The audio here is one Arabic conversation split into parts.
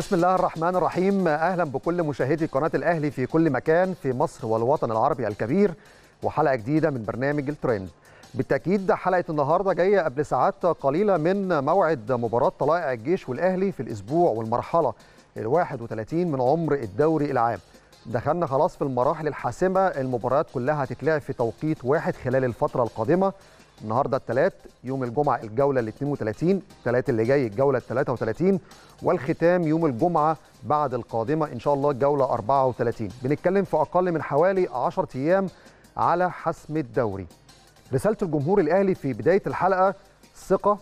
بسم الله الرحمن الرحيم اهلا بكل مشاهدي قناه الاهلي في كل مكان في مصر والوطن العربي الكبير وحلقه جديده من برنامج الترند بالتاكيد حلقه النهارده جايه قبل ساعات قليله من موعد مباراه طلائع الجيش والاهلي في الاسبوع والمرحله ال31 من عمر الدوري العام دخلنا خلاص في المراحل الحاسمه المباريات كلها هتتلعب في توقيت واحد خلال الفتره القادمه النهارده الثلاث يوم الجمعه الجوله ال 32 الثلاث اللي جاي الجوله ال 33 والختام يوم الجمعه بعد القادمه ان شاء الله الجوله 34 بنتكلم في اقل من حوالي 10 ايام على حسم الدوري رساله الجمهور الاهلي في بدايه الحلقه الثقه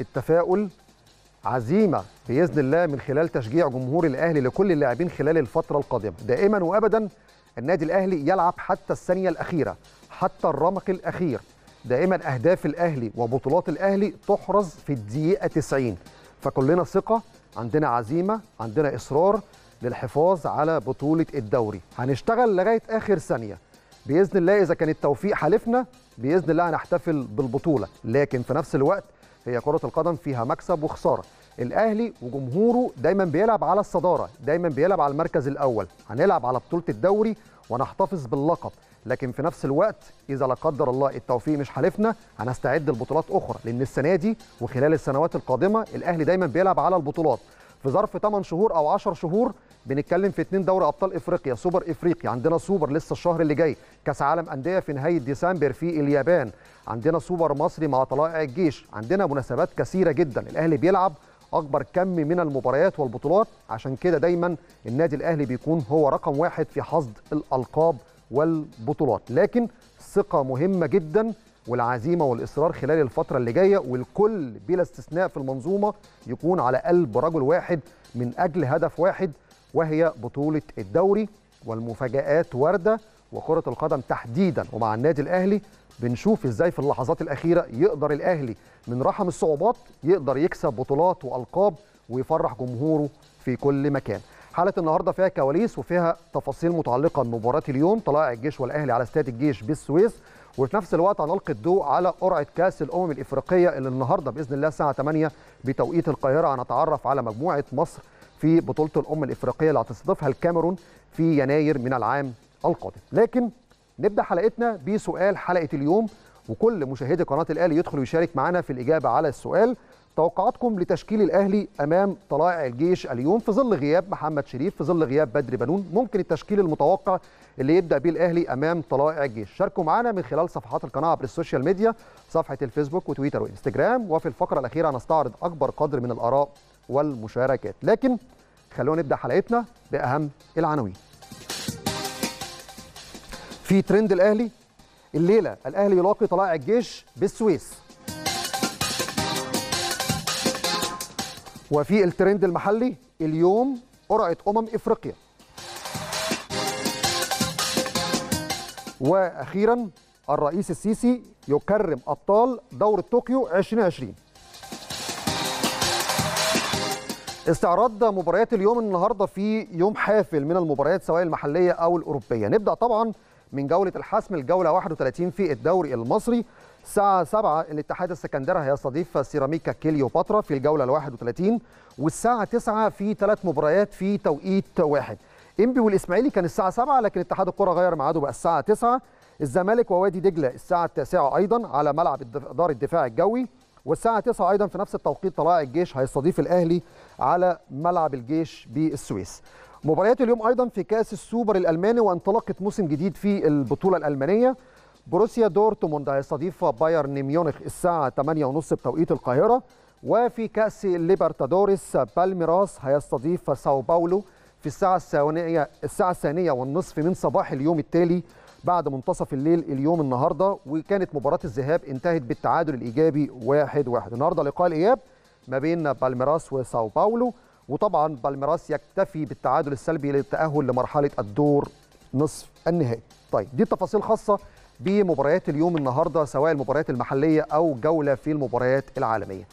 التفاؤل عزيمه باذن الله من خلال تشجيع جمهور الاهلي لكل اللاعبين خلال الفتره القادمه دائما وابدا النادي الاهلي يلعب حتى الثانيه الاخيره حتى الرمق الاخير دائما اهداف الاهلي وبطولات الاهلي تحرز في الدقيقه 90 فكلنا ثقه عندنا عزيمه عندنا اصرار للحفاظ على بطوله الدوري هنشتغل لغايه اخر ثانيه باذن الله اذا كان التوفيق حالفنا باذن الله هنحتفل بالبطوله لكن في نفس الوقت هي كره القدم فيها مكسب وخساره الاهلي وجمهوره دايما بيلعب على الصداره دايما بيلعب على المركز الاول هنلعب على بطوله الدوري ونحتفظ باللقب لكن في نفس الوقت اذا لا قدر الله التوفيق مش حالفنا هنستعد لبطولات اخرى لان السنه دي وخلال السنوات القادمه الاهلي دايما بيلعب على البطولات في ظرف 8 شهور او 10 شهور بنتكلم في اثنين دوري ابطال افريقيا سوبر افريقيا عندنا سوبر لسه الشهر اللي جاي كاس عالم انديه في نهايه ديسمبر في اليابان عندنا سوبر مصري مع طلائع الجيش عندنا مناسبات كثيره جدا الاهلي بيلعب اكبر كم من المباريات والبطولات عشان كده دايما النادي الاهلي بيكون هو رقم واحد في حصد الالقاب والبطولات لكن ثقه مهمه جدا والعزيمه والاصرار خلال الفتره اللي جايه والكل بلا استثناء في المنظومه يكون على قلب رجل واحد من اجل هدف واحد وهي بطوله الدوري والمفاجات وارده وكرة القدم تحديدا ومع النادي الأهلي بنشوف ازاي في اللحظات الأخيرة يقدر الأهلي من رحم الصعوبات يقدر يكسب بطولات وألقاب ويفرح جمهوره في كل مكان حالة النهاردة فيها كواليس وفيها تفاصيل متعلقة بمباراة اليوم طلائع الجيش والأهلي على استاد الجيش بالسويس وفي نفس الوقت هنلقي الضوء على قرعة كأس الأمم الإفريقية اللي النهاردة بإذن الله الساعة 8 بتوقيت القاهرة هنتعرف على مجموعة مصر في بطولة الأمم الإفريقية اللي هتستضيفها الكاميرون في يناير من العام القادم لكن نبدا حلقتنا بسؤال حلقه اليوم وكل مشاهدي قناه الاهلي يدخل ويشارك معنا في الاجابه على السؤال توقعاتكم لتشكيل الاهلي امام طلائع الجيش اليوم في ظل غياب محمد شريف في ظل غياب بدر بنون ممكن التشكيل المتوقع اللي يبدا به الاهلي امام طلائع الجيش شاركوا معنا من خلال صفحات القناه عبر السوشيال ميديا صفحه الفيسبوك وتويتر وانستجرام وفي الفقره الاخيره هنستعرض اكبر قدر من الاراء والمشاركات لكن خلونا نبدا حلقتنا باهم العناوين في ترند الاهلي الليله الاهلي يلاقي طلائع الجيش بالسويس وفي الترند المحلي اليوم قرعه امم افريقيا واخيرا الرئيس السيسي يكرم ابطال دوره طوكيو 2020 استعراض مباريات اليوم النهارده في يوم حافل من المباريات سواء المحليه او الاوروبيه نبدا طبعا من جولة الحسم الجولة 31 في الدوري المصري الساعة 7 الاتحاد السكندري هيستضيف سيراميكا كليوباترا في الجولة ال 31 والساعة 9 في ثلاث مباريات في توقيت واحد. انبي والاسماعيلي كان الساعة 7 لكن اتحاد الكرة غير ميعاده بقى الساعة 9 الزمالك ووادي دجلة الساعة 9 أيضا على ملعب دار الدفاع الجوي والساعة 9 أيضا في نفس التوقيت طلائع الجيش هيستضيف الأهلي على ملعب الجيش بالسويس مباريات اليوم ايضا في كاس السوبر الالماني وانطلاقه موسم جديد في البطوله الالمانيه بروسيا دورتموند هيستضيف بايرن ميونخ الساعه 8:30 بتوقيت القاهره وفي كاس ليبرتادوريس بالميراس هيستضيف ساو باولو في الساعه الثانيه الساعه الثانيه والنصف من صباح اليوم التالي بعد منتصف الليل اليوم النهارده وكانت مباراه الذهاب انتهت بالتعادل الايجابي 1-1 النهارده لقاء الاياب ما بين بالميراس وساو باولو وطبعا بالميراس يكتفي بالتعادل السلبي للتأهل لمرحلة الدور نصف النهائي طيب دي تفاصيل خاصة بمباريات اليوم النهاردة سواء المباريات المحلية أو جولة في المباريات العالمية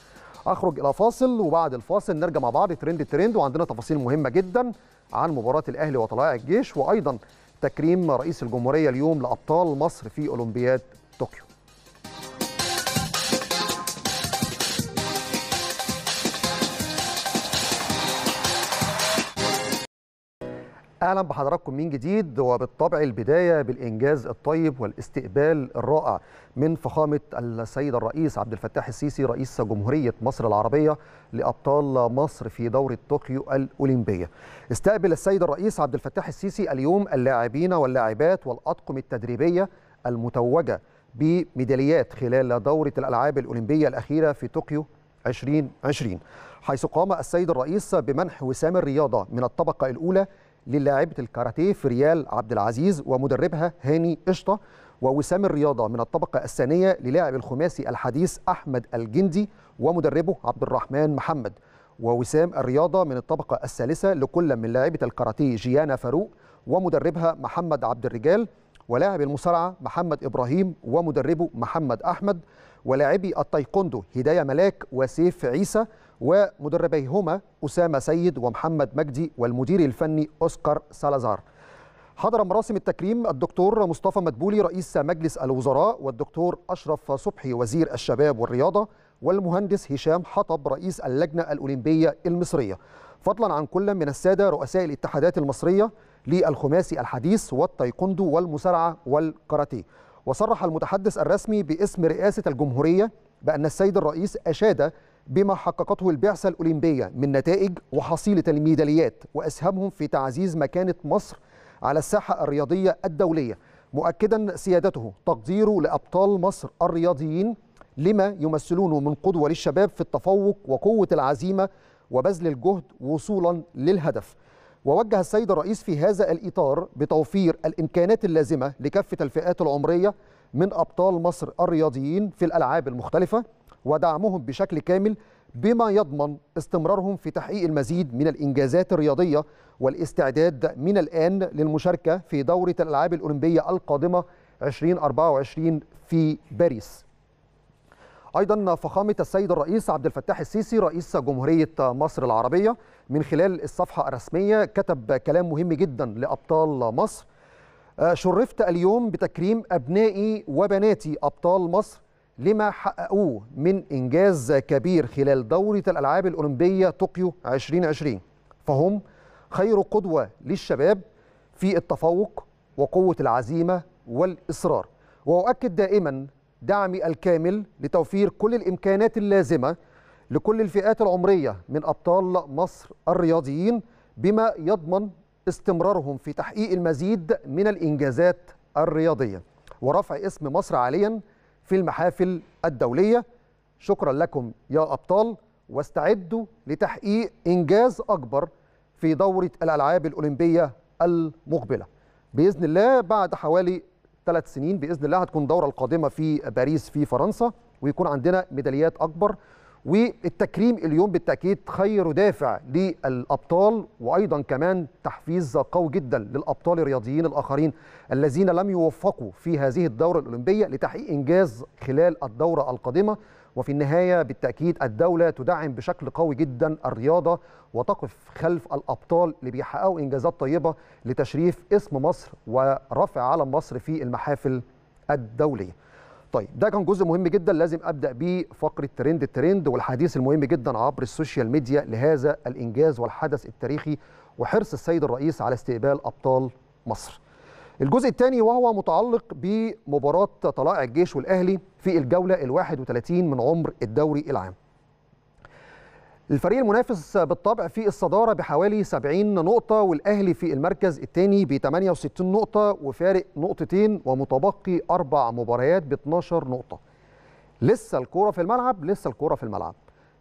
أخرج إلى فاصل وبعد الفاصل نرجع مع بعض ترند ترند وعندنا تفاصيل مهمة جدا عن مباراة الأهلي وطلائع الجيش وأيضا تكريم رئيس الجمهورية اليوم لأبطال مصر في أولمبياد طوكيو اهلا بحضراتكم من جديد وبالطبع البدايه بالانجاز الطيب والاستقبال الرائع من فخامه السيد الرئيس عبد الفتاح السيسي رئيس جمهوريه مصر العربيه لابطال مصر في دوره طوكيو الاولمبيه. استقبل السيد الرئيس عبد الفتاح السيسي اليوم اللاعبين واللاعبات والاطقم التدريبيه المتوجه بميداليات خلال دوره الالعاب الاولمبيه الاخيره في طوكيو 2020 حيث قام السيد الرئيس بمنح وسام الرياضه من الطبقه الاولى للاعبة الكاراتيه فريال عبد العزيز ومدربها هاني قشطة ووسام الرياضة من الطبقة الثانية للاعب الخماسي الحديث أحمد الجندي ومدربه عبد الرحمن محمد ووسام الرياضة من الطبقة الثالثة لكل من لاعبة الكاراتيه جيانا فاروق ومدربها محمد عبد الرجال ولاعب المصارعة محمد إبراهيم ومدربه محمد أحمد ولاعبي التايكوندو هداية ملاك وسيف عيسى ومدربيهما أسامة سيد ومحمد مجدي والمدير الفني أوسكار سالازار حضر مراسم التكريم الدكتور مصطفى مدبولي رئيس مجلس الوزراء والدكتور أشرف صبحي وزير الشباب والرياضة والمهندس هشام حطب رئيس اللجنة الأولمبية المصرية فضلا عن كل من السادة رؤساء الاتحادات المصرية للخماسي الحديث والتايكوندو والمسارعة والكاراتيه وصرح المتحدث الرسمي باسم رئاسة الجمهورية بأن السيد الرئيس أشاد بما حققته البعثة الأولمبية من نتائج وحصيلة الميداليات وأسهامهم في تعزيز مكانة مصر على الساحة الرياضية الدولية مؤكدا سيادته تقديره لأبطال مصر الرياضيين لما يمثلونه من قدوة للشباب في التفوق وقوة العزيمة وبذل الجهد وصولا للهدف ووجه السيد الرئيس في هذا الإطار بتوفير الإمكانات اللازمة لكافة الفئات العمرية من أبطال مصر الرياضيين في الألعاب المختلفة ودعمهم بشكل كامل بما يضمن استمرارهم في تحقيق المزيد من الإنجازات الرياضية والاستعداد من الآن للمشاركة في دورة الألعاب الأولمبية القادمة 2024 في باريس ايضا فخامه السيد الرئيس عبد الفتاح السيسي رئيس جمهوريه مصر العربيه من خلال الصفحه الرسميه كتب كلام مهم جدا لابطال مصر آه، شرفت اليوم بتكريم ابنائي وبناتي ابطال مصر لما حققوه من إنجاز كبير خلال دورة الألعاب الأولمبية طوكيو 2020 فهم خير قدوة للشباب في التفوق وقوة العزيمة والإصرار وأؤكد دائما دعمي الكامل لتوفير كل الإمكانات اللازمة لكل الفئات العمرية من أبطال مصر الرياضيين بما يضمن استمرارهم في تحقيق المزيد من الإنجازات الرياضية ورفع اسم مصر عالياً في المحافل الدولية شكرا لكم يا أبطال واستعدوا لتحقيق إنجاز أكبر في دورة الألعاب الأولمبية المقبلة بإذن الله بعد حوالي ثلاث سنين بإذن الله هتكون الدورة القادمة في باريس في فرنسا ويكون عندنا ميداليات أكبر والتكريم اليوم بالتاكيد خير دافع للابطال وايضا كمان تحفيز قوي جدا للابطال الرياضيين الاخرين الذين لم يوفقوا في هذه الدوره الاولمبيه لتحقيق انجاز خلال الدوره القادمه وفي النهايه بالتاكيد الدوله تدعم بشكل قوي جدا الرياضه وتقف خلف الابطال اللي بيحققوا انجازات طيبه لتشريف اسم مصر ورفع علم مصر في المحافل الدوليه طيب ده كان جزء مهم جدا لازم ابدا بيه فقره ترند الترند والحديث المهم جدا عبر السوشيال ميديا لهذا الانجاز والحدث التاريخي وحرص السيد الرئيس على استقبال ابطال مصر. الجزء الثاني وهو متعلق بمباراه طلائع الجيش والاهلي في الجوله ال 31 من عمر الدوري العام. الفريق المنافس بالطبع في الصدارة بحوالي 70 نقطة والأهلي في المركز الثاني ب 68 نقطة وفارق نقطتين ومتبقي أربع مباريات ب 12 نقطة. لسه الكورة في الملعب لسه الكورة في الملعب.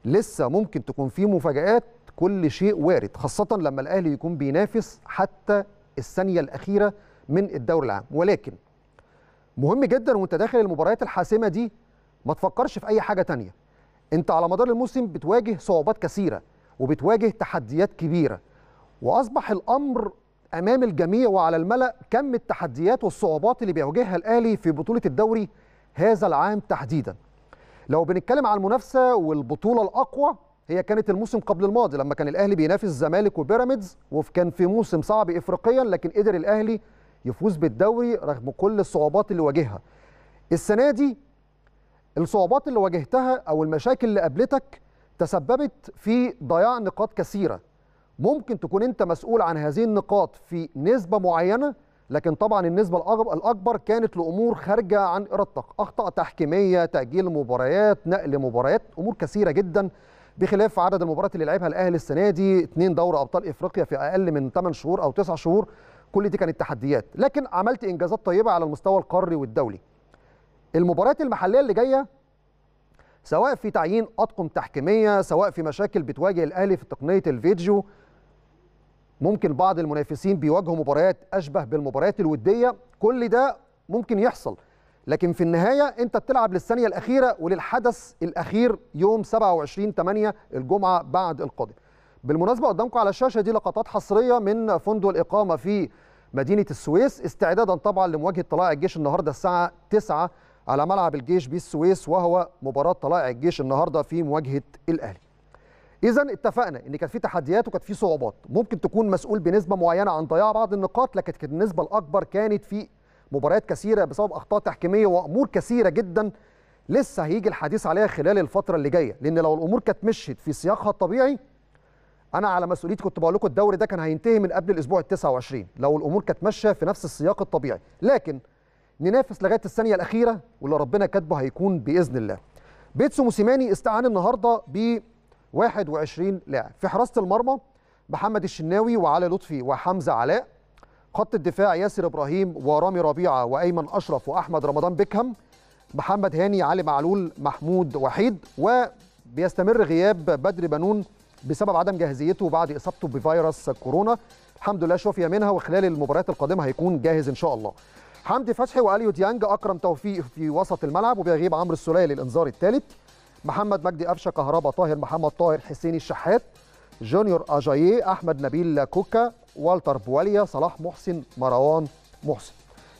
لسه ممكن تكون في مفاجآت كل شيء وارد خاصة لما الأهلي يكون بينافس حتى الثانية الأخيرة من الدوري العام ولكن مهم جدا وانت داخل المباريات الحاسمة دي ما تفكرش في أي حاجة تانية انت على مدار الموسم بتواجه صعوبات كثيره وبتواجه تحديات كبيره واصبح الامر امام الجميع وعلى الملا كم التحديات والصعوبات اللي بيواجهها الاهلي في بطوله الدوري هذا العام تحديدا لو بنتكلم عن المنافسه والبطوله الاقوى هي كانت الموسم قبل الماضي لما كان الاهلي بينافس الزمالك وبيراميدز وكان في موسم صعب افريقيا لكن قدر الاهلي يفوز بالدوري رغم كل الصعوبات اللي واجهها السنه دي الصعوبات اللي واجهتها او المشاكل اللي قابلتك تسببت في ضياع نقاط كثيره ممكن تكون انت مسؤول عن هذه النقاط في نسبه معينه لكن طبعا النسبه الاكبر كانت لامور خارجه عن ارادتك اخطاء تحكيميه تاجيل مباريات نقل مباريات امور كثيره جدا بخلاف عدد المباريات اللي لعبها الاهلي السنه دي اثنين دوري ابطال افريقيا في اقل من 8 شهور او 9 شهور كل دي كانت تحديات لكن عملت انجازات طيبه على المستوى القاري والدولي المباريات المحليه اللي جايه سواء في تعيين اطقم تحكيميه سواء في مشاكل بتواجه الاهلي في تقنيه الفيديو ممكن بعض المنافسين بيواجهوا مباريات اشبه بالمباريات الوديه كل ده ممكن يحصل لكن في النهايه انت بتلعب للثانيه الاخيره وللحدث الاخير يوم 27 8 الجمعه بعد القادم بالمناسبه قدامكم على الشاشه دي لقطات حصريه من فندق الاقامه في مدينه السويس استعدادا طبعا لمواجهه طلائع الجيش النهارده الساعه 9 على ملعب الجيش بالسويس وهو مباراه طلائع الجيش النهارده في مواجهه الاهلي. اذا اتفقنا ان كان في تحديات وكانت في صعوبات، ممكن تكون مسؤول بنسبه معينه عن ضياع بعض النقاط لكن النسبه الاكبر كانت في مباريات كثيره بسبب اخطاء تحكيميه وامور كثيره جدا لسه هيجي الحديث عليها خلال الفتره اللي جايه لان لو الامور كانت مشيت في سياقها الطبيعي انا على مسؤوليتي كنت بقول لكم الدوري ده كان هينتهي من قبل الاسبوع ال 29 لو الامور كانت ماشيه في نفس السياق الطبيعي لكن ننافس لغايه الثانيه الاخيره واللي ربنا كاتبه هيكون باذن الله بيتسو موسيماني استعان النهارده ب 21 لاعب في حراسه المرمى محمد الشناوي وعلي لطفي وحمزه علاء خط الدفاع ياسر ابراهيم ورامي ربيعه وايمن اشرف واحمد رمضان بيكهام محمد هاني علي معلول محمود وحيد وبيستمر غياب بدر بنون بسبب عدم جاهزيته بعد اصابته بفيروس كورونا الحمد لله شفي منها وخلال المباريات القادمه هيكون جاهز ان شاء الله حمدي فتحي واليو ديانج اكرم توفيق في وسط الملعب وبيغيب عمرو السوليه للانذار الثالث محمد مجدي قفشه كهربا طاهر محمد طاهر حسين الشحات جونيور اجاييه احمد نبيل كوكا والتر بواليا صلاح محسن مروان محسن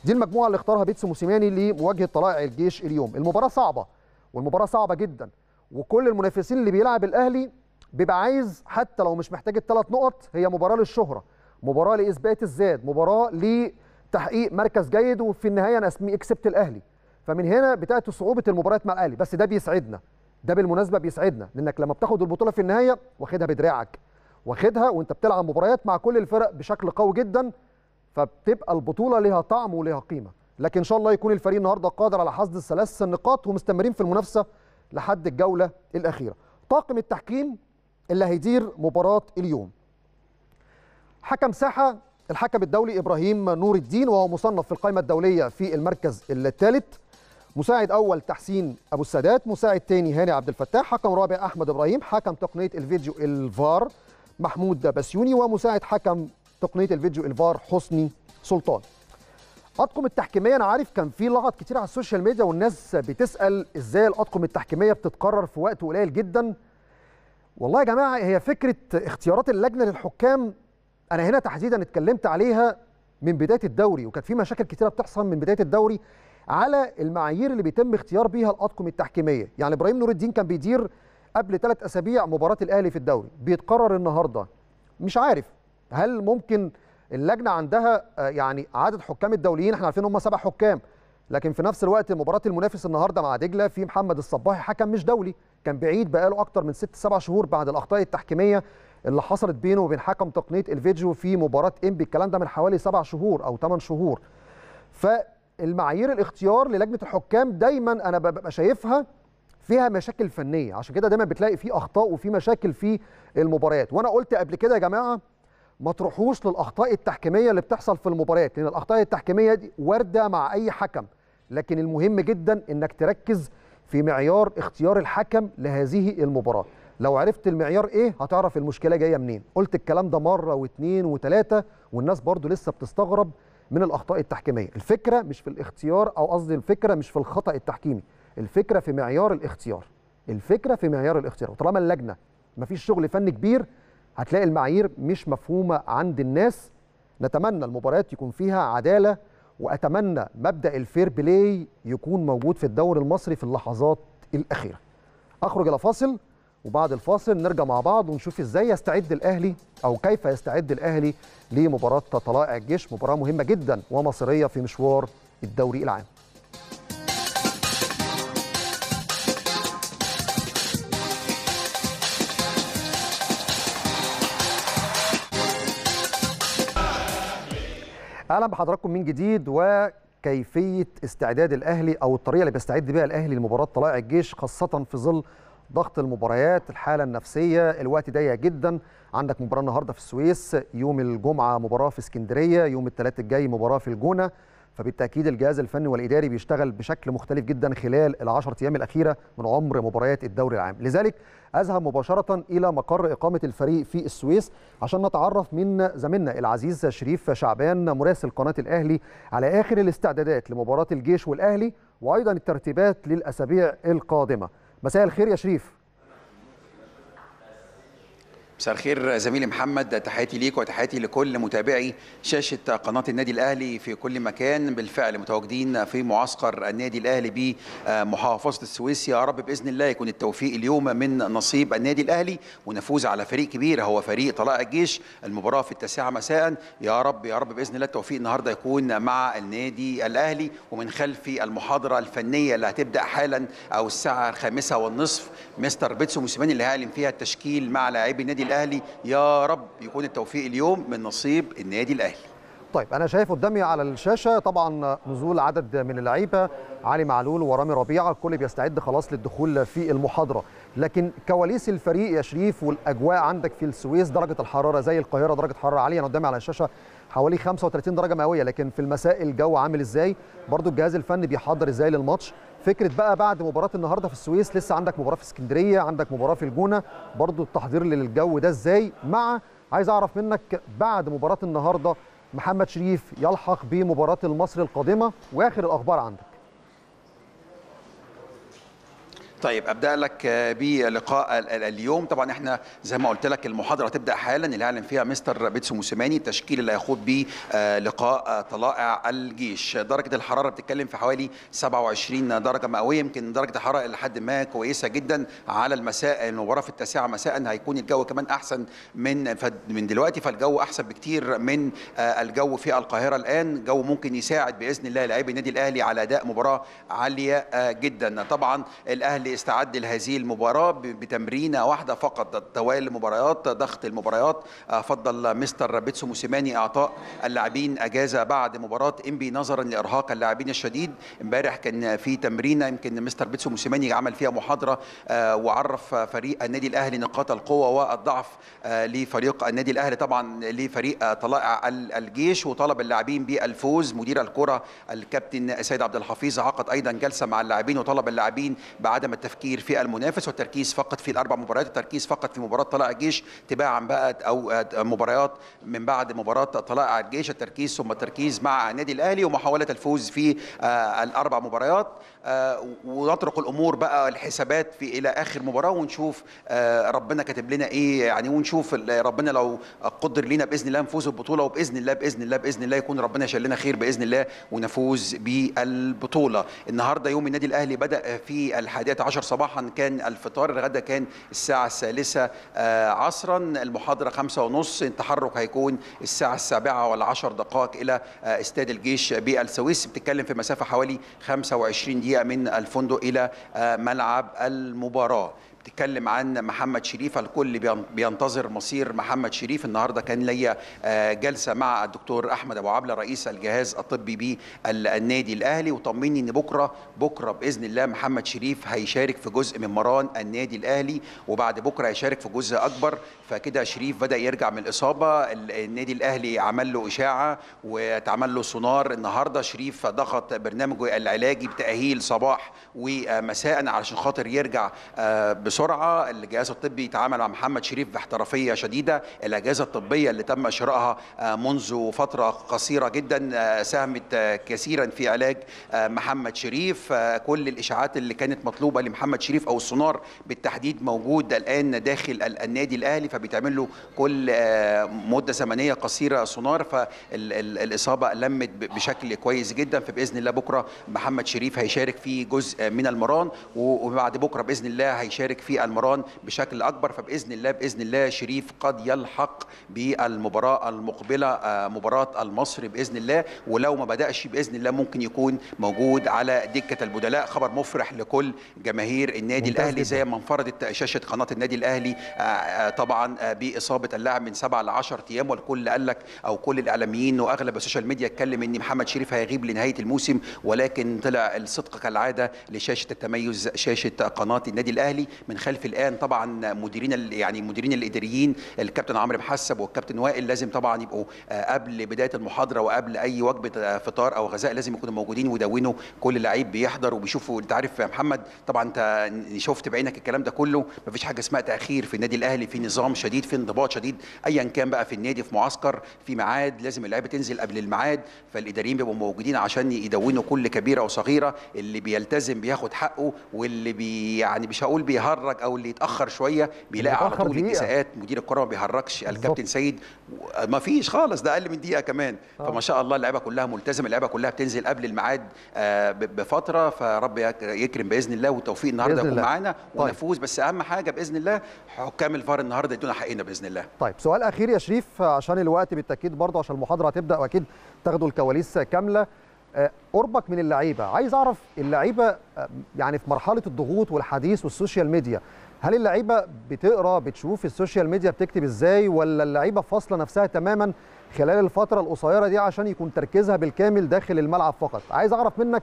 دي المجموعه اللي اختارها بيتسو موسيماني لمواجهه طلائع الجيش اليوم المباراه صعبه والمباراه صعبه جدا وكل المنافسين اللي بيلعب الاهلي بيبقى عايز حتى لو مش محتاج الثلاث نقط هي مباراه للشهره مباراه لاثبات الزاد مباراه ل تحقيق مركز جيد وفي النهايه انا اكسبت الاهلي فمن هنا بتاعت صعوبه المباريات مع الاهلي بس ده بيسعدنا ده بالمناسبه بيسعدنا لانك لما بتاخد البطوله في النهايه واخدها بدراعك واخدها وانت بتلعب مباريات مع كل الفرق بشكل قوي جدا فبتبقى البطوله ليها طعم وليها قيمه لكن ان شاء الله يكون الفريق النهارده قادر على حصد الثلاث نقاط ومستمرين في المنافسه لحد الجوله الاخيره طاقم التحكيم اللي هيدير مباراه اليوم حكم ساحه الحكم الدولي إبراهيم نور الدين وهو مصنف في القائمة الدولية في المركز الثالث مساعد أول تحسين أبو السادات مساعد ثاني هاني عبد الفتاح حكم رابع أحمد إبراهيم حكم تقنية الفيديو الفار محمود بسيوني ومساعد حكم تقنية الفيديو الفار حسني سلطان اطقم التحكيميه انا عارف كان في لغط كتير على السوشيال ميديا والناس بتسال ازاي الاطقم التحكيميه بتتكرر في وقت قليل جدا والله يا جماعه هي فكره اختيارات اللجنه للحكام انا هنا تحديدا اتكلمت عليها من بدايه الدوري وكانت في مشاكل كتيره بتحصل من بدايه الدوري على المعايير اللي بيتم اختيار بيها الاطقم التحكيميه يعني ابراهيم نور الدين كان بيدير قبل ثلاث اسابيع مباراه الاهلي في الدوري بيتقرر النهارده مش عارف هل ممكن اللجنه عندها آه، يعني عدد حكام الدوليين احنا عارفين هم سبع حكام لكن في نفس الوقت مباراه المنافس النهارده مع دجله في محمد الصباحي حكم مش دولي كان بعيد بقاله اكتر من ست سبع شهور بعد الاخطاء التحكيميه اللي حصلت بينه وبين حكم تقنيه الفيديو في مباراه انبي الكلام ده من حوالي سبع شهور او ثمان شهور فالمعايير الاختيار للجنه الحكام دايما انا ببقى شايفها فيها مشاكل فنيه عشان كده دايما بتلاقي في اخطاء وفي مشاكل في المباريات وانا قلت قبل كده يا جماعه ما تروحوش للاخطاء التحكيميه اللي بتحصل في المباريات لان الاخطاء التحكيميه دي وارده مع اي حكم لكن المهم جدا انك تركز في معيار اختيار الحكم لهذه المباراه لو عرفت المعيار ايه هتعرف المشكله جايه منين قلت الكلام ده مره واثنين وثلاثه والناس برضو لسه بتستغرب من الاخطاء التحكيميه الفكره مش في الاختيار او قصدي الفكره مش في الخطا التحكيمي الفكره في معيار الاختيار الفكره في معيار الاختيار وطالما اللجنه ما فيش شغل فني كبير هتلاقي المعايير مش مفهومه عند الناس نتمنى المباريات يكون فيها عداله واتمنى مبدا الفير بلاي يكون موجود في الدوري المصري في اللحظات الاخيره اخرج الى فاصل وبعد الفاصل نرجع مع بعض ونشوف ازاي يستعد الاهلي او كيف يستعد الاهلي لمباراه طلائع الجيش مباراه مهمه جدا ومصيريه في مشوار الدوري العام اهلا بحضراتكم من جديد وكيفيه استعداد الاهلي او الطريقه اللي بيستعد بها الاهلي لمباراه طلائع الجيش خاصه في ظل ضغط المباريات الحاله النفسيه الوقت ضيق جدا عندك مباراه النهارده في السويس يوم الجمعه مباراه في اسكندريه يوم الثلاث الجاي مباراه في الجونه فبالتاكيد الجهاز الفني والاداري بيشتغل بشكل مختلف جدا خلال ال10 ايام الاخيره من عمر مباريات الدوري العام لذلك اذهب مباشره الى مقر اقامه الفريق في السويس عشان نتعرف من زميلنا العزيز شريف شعبان مراسل قناه الاهلي على اخر الاستعدادات لمباراه الجيش والاهلي وايضا الترتيبات للاسابيع القادمه مساء الخير يا شريف مساء الخير زميلي محمد تحياتي ليك وتحياتي لكل متابعي شاشه قناه النادي الاهلي في كل مكان بالفعل متواجدين في معسكر النادي الاهلي بمحافظه السويس يا رب باذن الله يكون التوفيق اليوم من نصيب النادي الاهلي ونفوز على فريق كبير هو فريق طلائع الجيش المباراه في التاسعه مساء يا رب يا رب باذن الله التوفيق النهارده يكون مع النادي الاهلي ومن خلف المحاضره الفنيه اللي هتبدا حالا او الساعه الخامسه والنصف مستر بيتسو موسيماني اللي هيعلن فيها التشكيل مع لاعبي النادي الاهلي يا رب يكون التوفيق اليوم من نصيب النادي الاهلي طيب انا شايف قدامي على الشاشه طبعا نزول عدد من اللعيبه علي معلول ورامي ربيعه الكل بيستعد خلاص للدخول في المحاضره لكن كواليس الفريق يا شريف والاجواء عندك في السويس درجه الحراره زي القاهره درجه حراره عاليه انا قدامي على الشاشه حوالي 35 درجه مئويه لكن في المساء الجو عامل ازاي برضو الجهاز الفني بيحضر ازاي للماتش فكره بقى بعد مباراه النهارده في السويس لسه عندك مباراه في اسكندريه عندك مباراه في الجونه برضو التحضير للجو ده ازاي مع عايز اعرف منك بعد مباراه النهارده محمد شريف يلحق بمباراه المصري القادمه واخر الاخبار عندك طيب ابدا لك آه، بلقاء اليوم طبعا احنا زي ما قلت لك المحاضره هتبدا حالا اللي اعلن فيها مستر بيتسو موسيماني التشكيل اللي هيخوض به آه، لقاء آه، طلائع الجيش درجه الحراره بتتكلم في حوالي 27 درجه مئويه يمكن درجه الحراره الى حد ما كويسه جدا على المساء المباراه في التاسعه مساء هيكون الجو كمان احسن من من دلوقتي فالجو احسن بكتير من الجو في القاهره الان جو ممكن يساعد باذن الله لاعبي النادي الاهلي على اداء مباراه عاليه جدا طبعا الاهلي يستعد لهذه المباراة بتمرينة واحدة فقط طوال المباريات ضغط المباريات فضل مستر بيتسو موسيماني إعطاء اللاعبين أجازة بعد مباراة إنبي نظرا لإرهاق اللاعبين الشديد امبارح كان في تمرينة يمكن مستر بيتسو موسيماني عمل فيها محاضرة آه، وعرف فريق النادي الأهلي نقاط القوة والضعف آه، لفريق النادي الأهلي طبعا لفريق آه، طلائع الجيش وطلب اللاعبين بالفوز مدير الكرة الكابتن سيد عبد الحفيظ عقد أيضا جلسة مع اللاعبين وطلب اللاعبين بعدم التفكير في المنافس والتركيز فقط في الاربع مباريات التركيز فقط في مباراه طلائع الجيش تباعا بقى او مباريات من بعد مباراه طلائع الجيش التركيز ثم التركيز مع النادي الاهلي ومحاوله الفوز في آه، الاربع مباريات آه، ونطرق الامور بقى الحسابات في الى اخر مباراه ونشوف آه، ربنا كاتب لنا ايه يعني ونشوف ربنا لو قدر لنا باذن الله نفوز بالبطوله وباذن الله باذن الله باذن الله يكون ربنا شال لنا خير باذن الله ونفوز بالبطوله النهارده يوم النادي الاهلي بدا في الحادية عشر صباحا كان الفطار الغدا كان الساعه الثالثه آه، عصرا المحاضره خمسة ونص التحرك هيكون الساعه السابعه والعشر دقائق الى استاد الجيش بالسويس بتتكلم في مسافه حوالي 25 دقيقه دقيقة من الفندق إلى آه، ملعب المباراة بتتكلم عن محمد شريف الكل بينتظر مصير محمد شريف النهارده كان ليا آه، جلسه مع الدكتور احمد ابو عبله رئيس الجهاز الطبي بالنادي الاهلي وطمني ان بكره بكره باذن الله محمد شريف هيشارك في جزء من مران النادي الاهلي وبعد بكره هيشارك في جزء اكبر فكده شريف بدا يرجع من الاصابه النادي الاهلي عمل له اشاعه واتعمل له سونار النهارده شريف ضغط برنامجه العلاجي بتاهيل صباح ومساء علشان خاطر يرجع آه، بسرعه، الجهاز الطبي يتعامل مع محمد شريف باحترافيه شديده، الاجهزه الطبيه اللي تم شرائها آه، منذ فتره قصيره جدا آه، ساهمت آه، كثيرا في علاج محمد شريف، كل الاشاعات اللي كانت مطلوبه لمحمد شريف او السونار بالتحديد موجود الان داخل النادي الاهلي فبيتعمل له كل مده زمنيه قصيره سونار فالاصابه لمت بشكل كويس جدا فباذن الله بكره محمد شريف هيشارك في جزء من المران وبعد بكره باذن الله هيشارك يشارك في المران بشكل اكبر فباذن الله باذن الله شريف قد يلحق بالمباراه المقبله آه، مباراه المصري باذن الله ولو ما بداش باذن الله ممكن يكون موجود على دكه البدلاء خبر مفرح لكل جماهير النادي الاهلي زي ما انفردت شاشه قناه النادي الاهلي آه، آه، طبعا باصابه اللاعب من 7 ل 10 ايام والكل قال لك او كل الاعلاميين واغلب السوشيال ميديا اتكلم ان محمد شريف هيغيب لنهايه الموسم ولكن طلع الصدق كالعاده لشاشه التميز شاشه قناه النادي الاهلي من خلف الان طبعا مديرين يعني المديرين الاداريين الكابتن عمرو محسب والكابتن وائل لازم طبعا يبقوا آه، قبل بدايه المحاضره وقبل اي وجبه آه، فطار او غذاء لازم يكونوا موجودين ويدونوا كل لعيب بيحضر وبيشوفوا انت عارف يا محمد طبعا انت شفت بعينك الكلام ده كله ما فيش حاجه اسمها تاخير في النادي الاهلي في نظام شديد في انضباط شديد ايا كان بقى في النادي في معسكر في ميعاد لازم اللعيبه تنزل قبل الميعاد فالاداريين بيبقوا موجودين عشان يدونوا كل كبيره وصغيره اللي بيلتزم بياخد حقه واللي بي يعني مش هقول بيهر يتفرج او اللي يتاخر شويه بيلاقي على طول الاساءات مدير الكره ما بيهركش الكابتن سيد ما فيش خالص ده اقل من دقيقه كمان آه. فما شاء الله اللعيبه كلها ملتزمه اللعيبه كلها بتنزل قبل الميعاد آه، بفتره فرب يكرم باذن الله والتوفيق النهارده يكون معانا طيب. ونفوز طيب. بس اهم حاجه باذن الله حكام الفار النهارده يدونا حقنا باذن الله طيب سؤال اخير يا شريف عشان الوقت بالتاكيد برضه عشان المحاضره هتبدا واكيد تاخدوا الكواليس كامله آه، قربك من اللعيبه عايز اعرف اللعيبه آه، يعني في مرحله الضغوط والحديث والسوشيال ميديا هل اللعيبه بتقرا بتشوف السوشيال ميديا بتكتب ازاي ولا اللعيبه فاصله نفسها تماما خلال الفتره القصيره دي عشان يكون تركيزها بالكامل داخل الملعب فقط عايز اعرف منك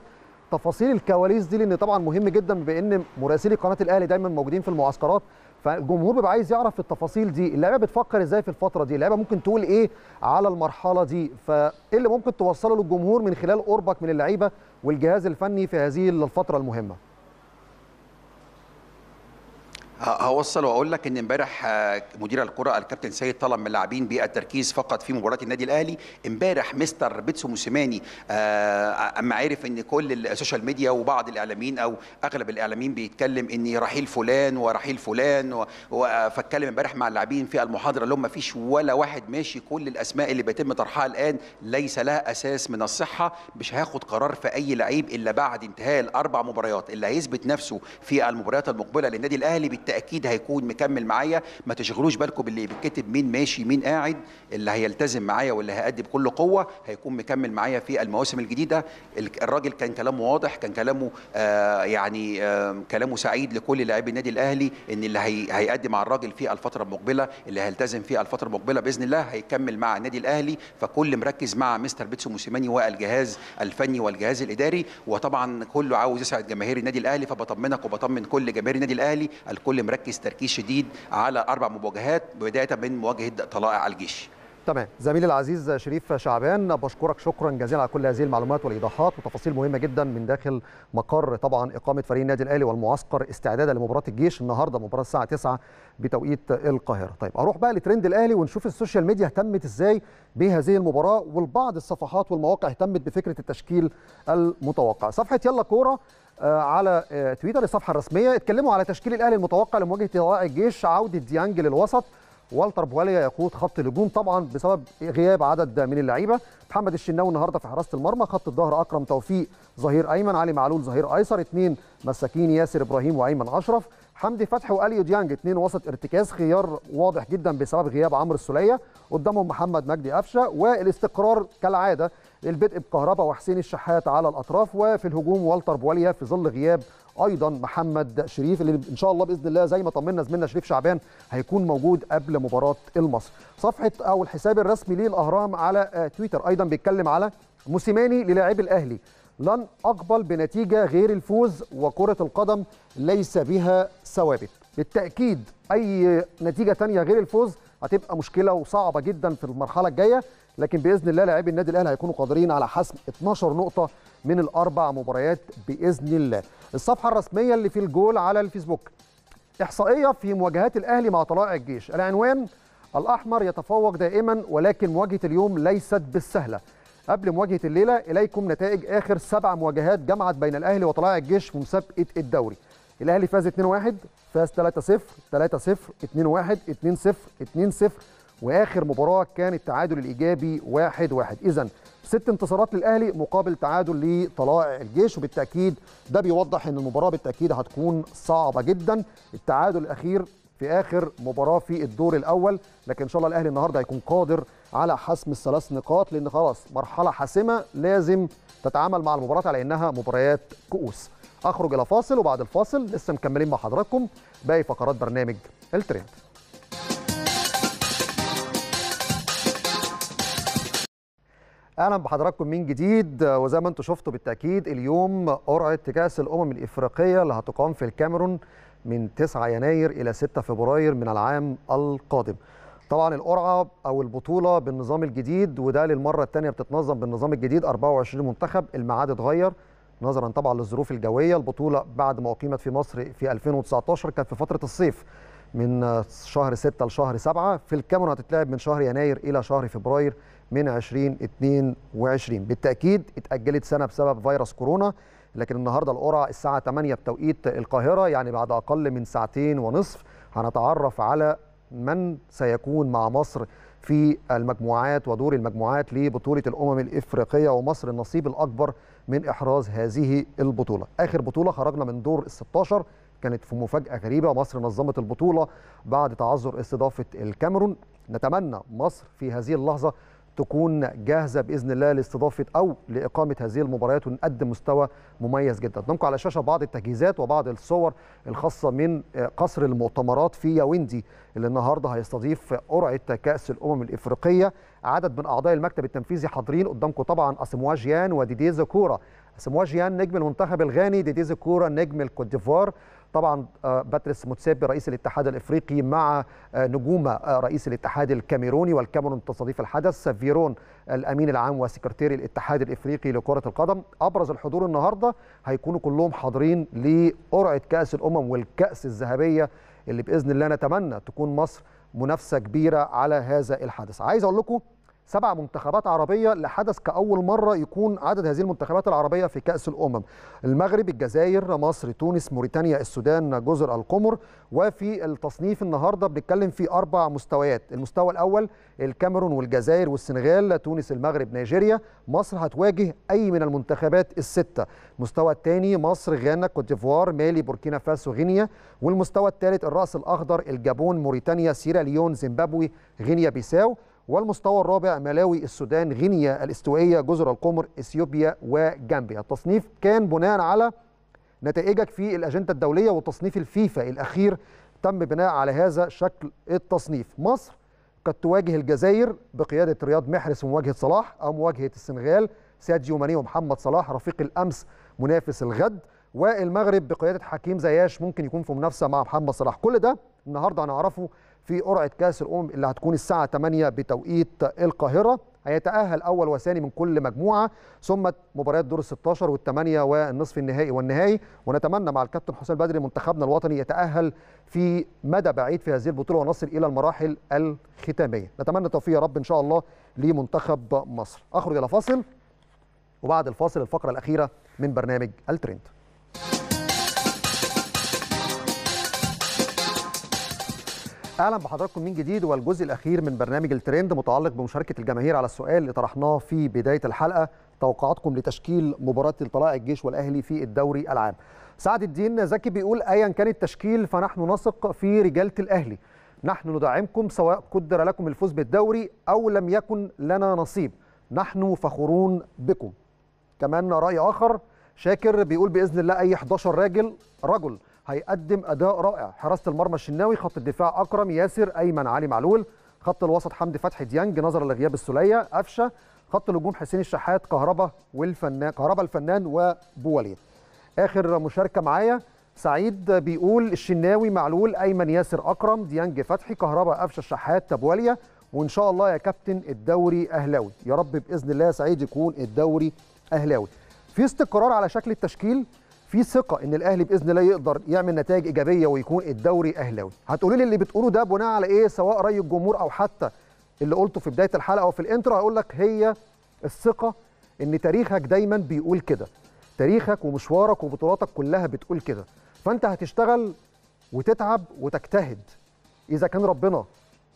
تفاصيل الكواليس دي لان طبعا مهم جدا بان مراسلي قناه الاهلي دايما موجودين في المعسكرات فالجمهور بيبقى عايز يعرف التفاصيل دي اللعيبه بتفكر ازاي في الفتره دي اللعيبه ممكن تقول ايه على المرحله دي فايه اللي ممكن توصله للجمهور من خلال قربك من اللعيبه والجهاز الفني في هذه الفتره المهمه هوصل واقول لك ان امبارح آه، مدير الكره الكابتن سيد طلب من اللاعبين بالتركيز فقط في مباراه النادي الاهلي امبارح مستر بيتسو موسيماني آه، اما عرف ان كل السوشيال ميديا وبعض الاعلاميين او اغلب الاعلاميين بيتكلم ان رحيل فلان ورحيل فلان فاتكلم امبارح مع اللاعبين في المحاضره اللي هم ما فيش ولا واحد ماشي كل الاسماء اللي بيتم طرحها الان ليس لها اساس من الصحه مش هاخد قرار في اي لعيب الا بعد انتهاء الاربع مباريات اللي هيثبت نفسه في المباريات المقبله للنادي الاهلي بالتاكيد هيكون مكمل معايا ما تشغلوش بالكم باللي بيتكتب مين ماشي مين قاعد اللي هيلتزم معايا واللي هيأدي بكل قوه هيكون مكمل معايا في المواسم الجديده الراجل كان كلامه واضح كان كلامه آه يعني آه كلامه سعيد لكل لاعبي النادي الاهلي ان اللي هي هيقدم مع الراجل في الفتره المقبله اللي هيلتزم في الفتره المقبله باذن الله هيكمل مع النادي الاهلي فكل مركز مع مستر بيتسو موسيماني والجهاز الفني والجهاز الاداري وطبعا كله عاوز يسعد جماهير النادي الاهلي فبطمنك وبطمن كل جماهير النادي الاهلي الكل الكل مركز تركيز شديد على اربع مواجهات بدايه من مواجهه طلائع الجيش تمام زميلي العزيز شريف شعبان بشكرك شكرا جزيلا على كل هذه المعلومات والايضاحات وتفاصيل مهمه جدا من داخل مقر طبعا اقامه فريق النادي الاهلي والمعسكر استعدادا لمباراه الجيش النهارده مباراه الساعه 9 بتوقيت القاهره طيب اروح بقى لترند الاهلي ونشوف السوشيال ميديا اهتمت ازاي بهذه المباراه والبعض الصفحات والمواقع اهتمت بفكره التشكيل المتوقع صفحه يلا كوره آه، على آه، تويتر الصفحه الرسميه اتكلموا على تشكيل الاهلي المتوقع لمواجهه طلائع الجيش عوده ديانج للوسط والتر بواليا يقود خط الهجوم طبعا بسبب غياب عدد من اللعيبه محمد الشناوي النهارده في حراسه المرمى خط الظهر اكرم توفيق ظهير ايمن علي معلول ظهير ايسر اثنين مساكين ياسر ابراهيم وايمن اشرف حمدي فتحي واليو ديانج اثنين وسط ارتكاز خيار واضح جدا بسبب غياب عمرو السوليه قدامهم محمد مجدي قفشه والاستقرار كالعاده البدء بكهربا وحسين الشحات على الاطراف وفي الهجوم والتر بواليا في ظل غياب ايضا محمد شريف اللي ان شاء الله باذن الله زي ما طمنا زميلنا شريف شعبان هيكون موجود قبل مباراه المصري. صفحه او الحساب الرسمي للاهرام على آه، تويتر ايضا بيتكلم على موسيماني للاعبي الاهلي لن اقبل بنتيجه غير الفوز وكره القدم ليس بها ثوابت بالتاكيد اي نتيجه ثانيه غير الفوز هتبقى مشكله وصعبه جدا في المرحله الجايه لكن باذن الله لاعبي النادي الاهلي هيكونوا قادرين على حسم 12 نقطه من الاربع مباريات باذن الله الصفحه الرسميه اللي في الجول على الفيسبوك احصائيه في مواجهات الاهلي مع طلائع الجيش العنوان الاحمر يتفوق دائما ولكن مواجهه اليوم ليست بالسهله قبل مواجهه الليله اليكم نتائج اخر سبع مواجهات جمعت بين الاهلي وطلائع الجيش في مسابقه الدوري الاهلي فاز 2-1 فاز 3-0 3-0 2-1 2-0 2-0 واخر مباراه كان التعادل الايجابي 1-1 واحد واحد. اذا ست انتصارات للاهلي مقابل تعادل لطلائع الجيش وبالتاكيد ده بيوضح ان المباراه بالتاكيد هتكون صعبه جدا التعادل الاخير في اخر مباراه في الدور الاول لكن ان شاء الله الاهلي النهارده هيكون قادر على حسم الثلاث نقاط لان خلاص مرحله حاسمه لازم تتعامل مع المباراه على انها مباريات كؤوس اخرج الى فاصل وبعد الفاصل لسه مكملين مع حضراتكم باقي فقرات برنامج الترند اهلا بحضراتكم من جديد وزي ما انتم شفتوا بالتاكيد اليوم قرعه كاس الامم الافريقيه اللي هتقام في الكاميرون من 9 يناير الى 6 فبراير من العام القادم. طبعا القرعه او البطوله بالنظام الجديد وده للمره الثانيه بتتنظم بالنظام الجديد 24 منتخب الميعاد اتغير نظرا طبعا للظروف الجويه البطوله بعد ما اقيمت في مصر في 2019 كانت في فتره الصيف من شهر 6 لشهر 7 في الكاميرون هتتلعب من شهر يناير الى شهر فبراير من 2022 بالتاكيد اتاجلت سنه بسبب فيروس كورونا لكن النهارده القرعه الساعه 8 بتوقيت القاهره يعني بعد اقل من ساعتين ونصف هنتعرف على من سيكون مع مصر في المجموعات ودور المجموعات لبطوله الامم الافريقيه ومصر النصيب الاكبر من احراز هذه البطوله اخر بطوله خرجنا من دور ال16 كانت في مفاجاه غريبه مصر نظمت البطوله بعد تعذر استضافه الكاميرون نتمنى مصر في هذه اللحظه تكون جاهزه باذن الله لاستضافه او لاقامه هذه المباريات ونقدم مستوى مميز جدا ننقل على الشاشه بعض التجهيزات وبعض الصور الخاصه من قصر المؤتمرات في ياوندي اللي النهارده هيستضيف قرعه كاس الامم الافريقيه عدد من اعضاء المكتب التنفيذي حاضرين قدامكم طبعا اسمواجيان وديديز كوره. اسمواجيان نجم المنتخب الغاني ديديز كوره نجم الكوت ديفوار طبعا آه، باتريس موتسيبي رئيس الاتحاد الافريقي مع آه، نجومه آه، رئيس الاتحاد الكاميروني والكاميرون تستضيف الحدث فيرون الامين العام وسكرتير الاتحاد الافريقي لكره القدم ابرز الحضور النهارده هيكونوا كلهم حاضرين لقرعه كاس الامم والكاس الذهبيه اللي باذن الله نتمنى تكون مصر منافسه كبيره على هذا الحدث عايز اقول لكم سبع منتخبات عربية لحدث كأول مرة يكون عدد هذه المنتخبات العربية في كأس الأمم المغرب الجزائر مصر تونس موريتانيا السودان جزر القمر وفي التصنيف النهاردة بنتكلم في أربع مستويات المستوى الأول الكاميرون والجزائر والسنغال تونس المغرب نيجيريا مصر هتواجه أي من المنتخبات الستة المستوى الثاني مصر غانا كوت ديفوار مالي بوركينا فاسو غينيا والمستوى الثالث الرأس الأخضر الجابون موريتانيا سيراليون زيمبابوي غينيا بيساو والمستوى الرابع ملاوي السودان غينيا الاستوائية جزر القمر إثيوبيا وجامبيا التصنيف كان بناء على نتائجك في الأجندة الدولية وتصنيف الفيفا الأخير تم بناء على هذا شكل التصنيف مصر قد تواجه الجزائر بقيادة رياض محرس ومواجهة صلاح أو مواجهة السنغال ساديو ماني ومحمد صلاح رفيق الأمس منافس الغد والمغرب بقيادة حكيم زياش ممكن يكون في منافسة مع محمد صلاح كل ده النهاردة هنعرفه في قرعه كاس الامم اللي هتكون الساعه 8 بتوقيت القاهره هيتاهل اول وثاني من كل مجموعه ثم مباريات دور ال 16 والثمانيه والنصف النهائي والنهائي ونتمنى مع الكابتن حسام بدري منتخبنا الوطني يتاهل في مدى بعيد في هذه البطوله ونصل الى المراحل الختاميه نتمنى التوفيق يا رب ان شاء الله لمنتخب مصر اخرج الى فاصل وبعد الفاصل الفقره الاخيره من برنامج الترند اهلا بحضراتكم من جديد والجزء الاخير من برنامج الترند متعلق بمشاركه الجماهير على السؤال اللي طرحناه في بدايه الحلقه توقعاتكم لتشكيل مباراه الطلائع الجيش والاهلي في الدوري العام. سعد الدين زكي بيقول ايا كان التشكيل فنحن نثق في رجاله الاهلي. نحن ندعمكم سواء قدر لكم الفوز بالدوري او لم يكن لنا نصيب. نحن فخورون بكم. كمان راي اخر شاكر بيقول باذن الله اي 11 راجل رجل هيقدم اداء رائع حراسه المرمى الشناوي خط الدفاع اكرم ياسر ايمن علي معلول خط الوسط حمدي فتحي ديانج نظرا لغياب السوليه قفشه خط الهجوم حسين الشحات كهربا والفنان كهربا الفنان وبوالي اخر مشاركه معايا سعيد بيقول الشناوي معلول ايمن ياسر اكرم ديانج فتحي كهربا قفشه الشحات تبوليا وان شاء الله يا كابتن الدوري اهلاوي يا رب باذن الله سعيد يكون الدوري اهلاوي في استقرار على شكل التشكيل في ثقه ان الاهلي باذن الله يقدر يعمل نتائج ايجابيه ويكون الدوري اهلاوي هتقولي لي اللي بتقوله ده بناء على ايه سواء راي الجمهور او حتى اللي قلته في بدايه الحلقه او في الانترو هقول لك هي الثقه ان تاريخك دايما بيقول كده تاريخك ومشوارك وبطولاتك كلها بتقول كده فانت هتشتغل وتتعب وتجتهد اذا كان ربنا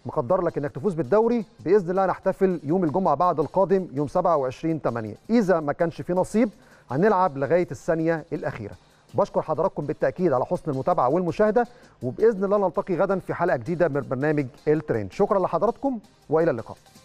مقدر لك انك تفوز بالدوري باذن الله هنحتفل يوم الجمعه بعد القادم يوم 27 8 اذا ما كانش في نصيب هنلعب لغايه الثانيه الاخيره بشكر حضراتكم بالتاكيد على حسن المتابعه والمشاهده وباذن الله نلتقي غدا في حلقه جديده من برنامج الترند شكرا لحضراتكم والى اللقاء